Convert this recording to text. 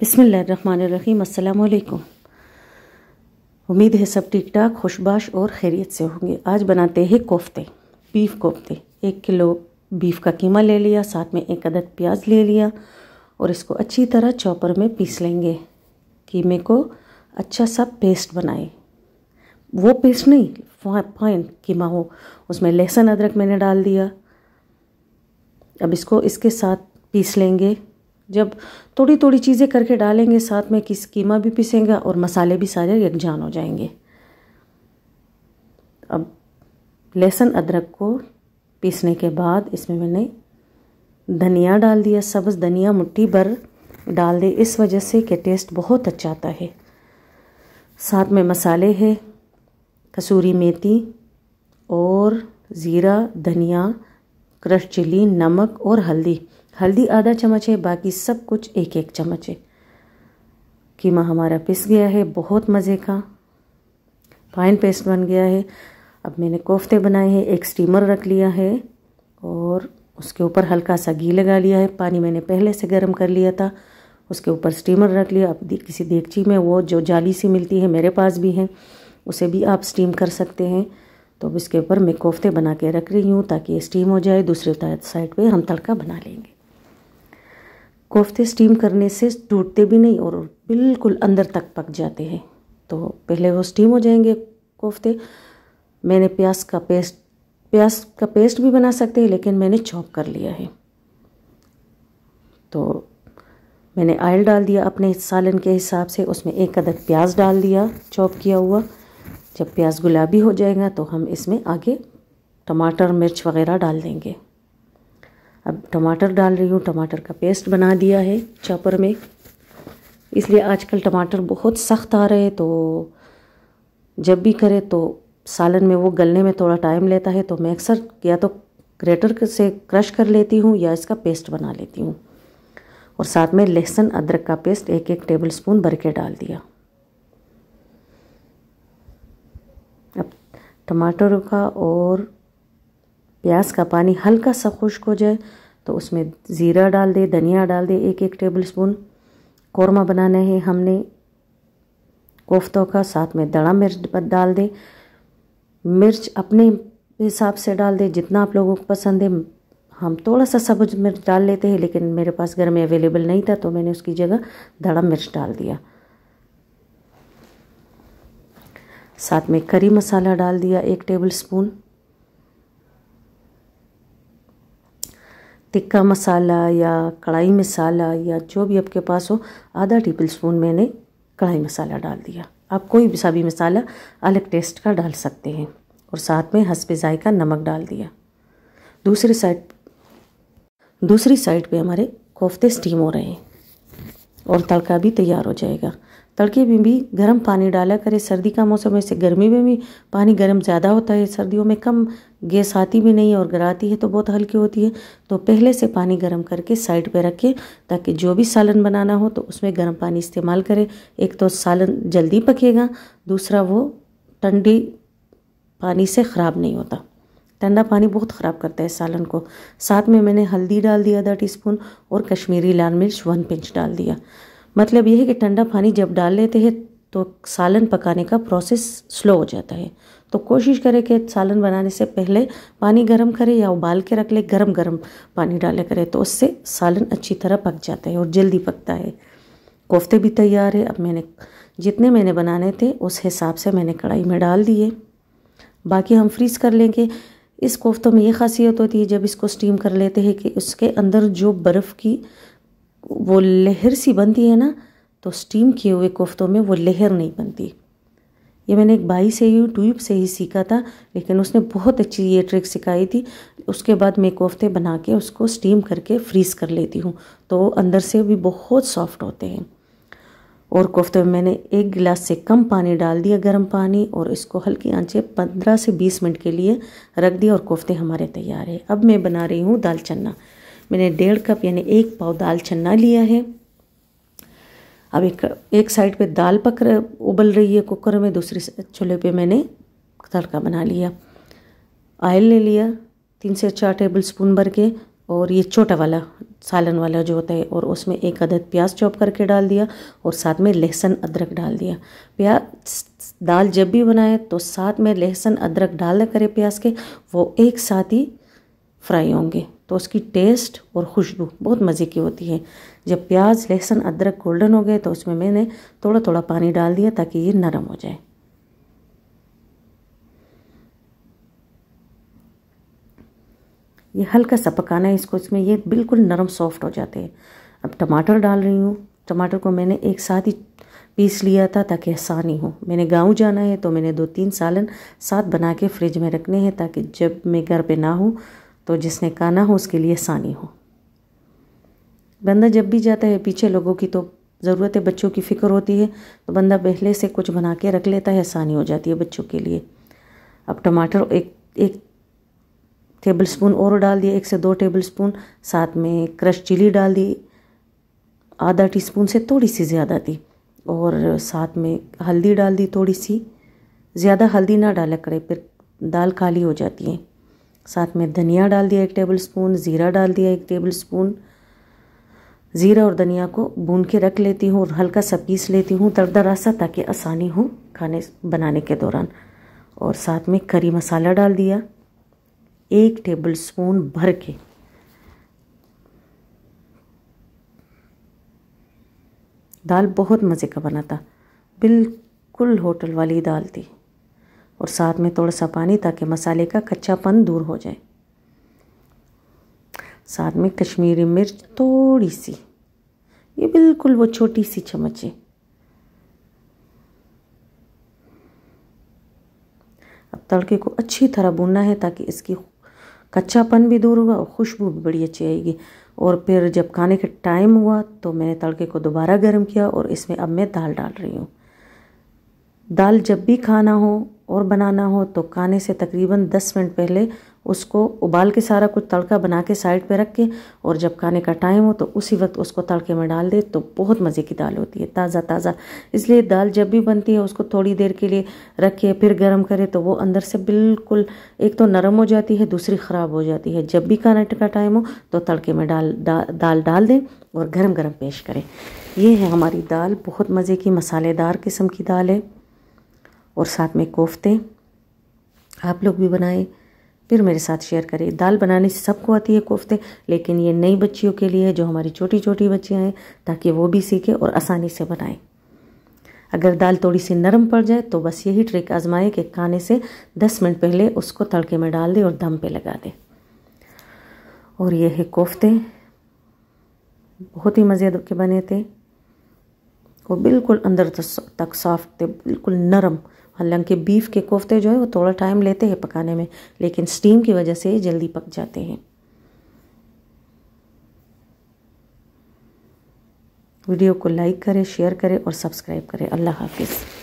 बिसमीम अल्लाम उम्मीद है सब ठीक ठाक खुशबाश और खैरियत से होंगे आज बनाते हैं कोफ्ते बीफ कोफ्ते एक किलो बीफ का कीमा ले लिया साथ में एक अदद प्याज ले लिया और इसको अच्छी तरह चॉपर में पीस लेंगे कीमे को अच्छा सा पेस्ट बनाए वो पेस्ट नहीं फाइन कीमा हो उसमें लहसुन अदरक मैंने डाल दिया अब इसको इसके साथ पीस लेंगे जब थोड़ी थोड़ी चीज़ें करके डालेंगे साथ में किस कीमा भी पीसेंगे और मसाले भी सारे यकजान हो जाएंगे अब लहसुन अदरक को पीसने के बाद इसमें मैंने धनिया डाल दिया सब्ज़ धनिया मुट्ठी भर डाल दे इस वजह से कि टेस्ट बहुत अच्छा आता है साथ में मसाले है कसूरी मेथी और ज़ीरा धनिया क्रश चिली नमक और हल्दी हल्दी आधा चम्मच है बाकी सब कुछ एक एक चम्मच है कीमा हमारा पिस गया है बहुत मज़े का फाइन पेस्ट बन गया है अब मैंने कोफ्ते बनाए हैं एक स्टीमर रख लिया है और उसके ऊपर हल्का सा घी लगा लिया है पानी मैंने पहले से गर्म कर लिया था उसके ऊपर स्टीमर रख लिया दे, किसी देगची में वो जो जाली सी मिलती है मेरे पास भी है उसे भी आप स्टीम कर सकते हैं तो अब इसके ऊपर मैं कोफ्ते बना के रख रही हूँ ताकि ये स्टीम हो जाए दूसरे साइड पे हम तड़का बना लेंगे कोफ्ते स्टीम करने से टूटते भी नहीं और बिल्कुल अंदर तक पक जाते हैं तो पहले वो स्टीम हो जाएंगे कोफ्ते मैंने प्याज का पेस्ट प्याज का पेस्ट भी बना सकते हैं लेकिन मैंने चॉप कर लिया है तो मैंने ऑयल डाल दिया अपने सालन के हिसाब से उसमें एक अदद प्याज डाल दिया चॉप किया हुआ जब प्याज गुलाबी हो जाएगा तो हम इसमें आगे टमाटर मिर्च वगैरह डाल देंगे अब टमाटर डाल रही हूँ टमाटर का पेस्ट बना दिया है चॉपर में इसलिए आजकल टमाटर बहुत सख्त आ रहे तो जब भी करें तो सालन में वो गलने में थोड़ा टाइम लेता है तो मैं अक्सर या तो ग्रेटर से क्रश कर लेती हूँ या इसका पेस्ट बना लेती हूँ और साथ में लहसुन अदरक का पेस्ट एक एक टेबल स्पून भर के डाल दिया अब टमाटरों का और प्याज का पानी हल्का सा खुश्क हो जाए तो उसमें ज़ीरा डाल दे धनिया डाल दे एक एक टेबल स्पून कौरमा बनाना है हमने कोफ्तों का साथ में दड़ा मिर्च डाल दे मिर्च अपने हिसाब से डाल दे जितना आप लोगों को पसंद है हम थोड़ा सा सब्ज मिर्च डाल लेते हैं लेकिन मेरे पास घर में अवेलेबल नहीं था तो मैंने उसकी जगह दड़ा मिर्च डाल दिया साथ में करी मसाला डाल दिया एक टेबल स्पून तिक्का मसाला या कढ़ाई मसाला या जो भी आपके पास हो आधा टेबल स्पून मैंने कढ़ाई मसाला डाल दिया आप कोई भी सा मसाला अलग टेस्ट का डाल सकते हैं और साथ में हंसपे जायका नमक डाल दिया दूसरी साइड दूसरी साइड पे हमारे कोफ्ते स्टीम हो रहे हैं और तड़का भी तैयार हो जाएगा तड़के में भी गर्म पानी डाला करें सर्दी का मौसम है इससे गर्मी में भी पानी गर्म ज़्यादा होता है सर्दियों में कम गैस आती भी नहीं है और गराती आती है तो बहुत हल्की होती है तो पहले से पानी गर्म करके साइड पर रखें ताकि जो भी सालन बनाना हो तो उसमें गर्म पानी इस्तेमाल करें एक तो सालन जल्दी पकेगा दूसरा वो ठंडी पानी से ख़राब नहीं होता ठंडा पानी बहुत ख़राब करता है सालन को साथ में मैंने हल्दी डाल दिया आधा टी और कश्मीरी लाल मिर्च वन पिंच डाल दिया मतलब यह है कि ठंडा पानी जब डाल लेते हैं तो सालन पकाने का प्रोसेस स्लो हो जाता है तो कोशिश करें कि सालन बनाने से पहले पानी गर्म करें या उबाल के रख ले गर्म गर्म पानी डाले करें तो उससे सालन अच्छी तरह पक जाता है और जल्दी पकता है कोफ्ते भी तैयार है अब मैंने जितने मैंने बनाने थे उस हिसाब से मैंने कढ़ाई में डाल दिए बाकी हम फ्रीज़ कर लेंगे इस कोफ्तों में ये खासियत होती है जब इसको स्टीम कर लेते हैं कि उसके अंदर जो बर्फ़ की वो लहर सी बनती है ना तो स्टीम किए हुए कोफ्तों में वो लहर नहीं बनती ये मैंने एक बाई से ही ट्यूब से ही सीखा था लेकिन उसने बहुत अच्छी ये ट्रिक सिखाई थी उसके बाद मैं कोफ्ते बना के उसको स्टीम करके फ्रीज़ कर लेती हूँ तो अंदर से भी बहुत सॉफ्ट होते हैं और कोफ्ते में मैंने एक गिलास से कम पानी डाल दिया गर्म पानी और इसको हल्की आँचे पंद्रह से बीस मिनट के लिए रख दिया और कोफ्ते हमारे तैयार है अब मैं बना रही हूँ दाल चना मैंने डेढ़ कप यानी एक पाव दाल छन्ना लिया है अब एक एक साइड पे दाल पक उबल रही है कुकर में दूसरी चूल्हे पे मैंने तड़का बना लिया ऑयल ले लिया तीन से चार टेबल स्पून भर के और ये छोटा वाला सालन वाला जो होता है और उसमें एक अदद प्याज चॉप करके डाल दिया और साथ में लहसुन अदरक डाल दिया प्याज दाल जब भी बनाए तो साथ में लहसुन अदरक डाल करें प्याज के वो एक साथ ही फ्राई होंगे तो उसकी टेस्ट और खुशबू बहुत मज़े की होती है जब प्याज लहसुन अदरक गोल्डन हो गए तो उसमें मैंने थोड़ा थोड़ा पानी डाल दिया ताकि ये नरम हो जाए ये हल्का सा पकाना है इसको इसमें ये बिल्कुल नरम सॉफ्ट हो जाते हैं अब टमाटर डाल रही हूँ टमाटर को मैंने एक साथ ही पीस लिया था ताकि आसानी हो मैंने गांव जाना है तो मैंने दो तीन सालन साथ बना के फ्रिज में रखने हैं ताकि जब मैं घर पे ना हूँ तो जिसने काना हो उसके लिए सानी हो बंदा जब भी जाता है पीछे लोगों की तो ज़रूरत है बच्चों की फ़िक्र होती है तो बंदा पहले से कुछ बना के रख लेता है आसानी हो जाती है बच्चों के लिए अब टमाटर एक एक टेबल स्पून और डाल दिए एक से दो टेबल स्पून साथ में क्रश चिली डाल दी आधा टी स्पून से थोड़ी सी ज़्यादा दी और साथ में हल्दी डाल दी थोड़ी सी ज़्यादा हल्दी ना डाला करें फिर दाल काली हो जाती है साथ में धनिया डाल दिया एक टेबल स्पून ज़ीरा डाल दिया एक टेबल स्पून ज़ीरा और धनिया को भून के रख लेती हूँ और हल्का सा पीस लेती हूँ दरदरा सा ताकि आसानी हो खाने बनाने के दौरान और साथ में करी मसाला डाल दिया एक टेबल स्पून भर के दाल बहुत मज़े का बना था बिल्कुल होटल वाली दाल थी और साथ में थोड़ा सा पानी ताकि मसाले का कच्चापन दूर हो जाए साथ में कश्मीरी मिर्च थोड़ी सी ये बिल्कुल वो छोटी सी चम्मच है अब तड़के को अच्छी तरह भूनना है ताकि इसकी कच्चापन भी दूर होगा और खुशबू भी बड़ी अच्छी आएगी और फिर जब खाने का टाइम हुआ तो मैंने तड़के को दोबारा गर्म किया और इसमें अब मैं दाल डाल रही हूँ दाल जब भी खाना हो और बनाना हो तो खाने से तकरीबन 10 मिनट पहले उसको उबाल के सारा कुछ तड़का बना के साइड पे रख के और जब खाने का टाइम हो तो उसी वक्त उसको तड़के में डाल दे तो बहुत मज़े की दाल होती है ताज़ा ताज़ा इसलिए दाल जब भी बनती है उसको थोड़ी देर के लिए रखे फिर गर्म करें तो वो अंदर से बिल्कुल एक तो नरम हो जाती है दूसरी ख़राब हो जाती है जब भी खाने का टाइम हो तो तड़के में डाल दा, दाल डाल दें और गर्म गर्म पेश करें ये है हमारी दाल बहुत मज़े की मसालेदार किस्म की दाल है और साथ में कोफ्ते आप लोग भी बनाएं फिर मेरे साथ शेयर करें दाल बनाने से सबको आती है कोफ्ते लेकिन ये नई बच्चियों के लिए है जो हमारी छोटी छोटी बच्चियाँ हैं ताकि वो भी सीखें और आसानी से बनाएं अगर दाल थोड़ी सी नरम पड़ जाए तो बस यही ट्रिक आजमाएं कि खाने से 10 मिनट पहले उसको तड़के में डाल दें और दम पे लगा दें और ये है कोफ्ते बहुत ही मज़े के बने थे वो बिल्कुल अंदर तक सॉफ्ट थे बिल्कुल नरम हालांकि बीफ के कोफ्ते जो है वो थोड़ा टाइम लेते हैं पकाने में लेकिन स्टीम की वजह से जल्दी पक जाते हैं वीडियो को लाइक करें शेयर करें और सब्सक्राइब करें अल्लाह हाफिज़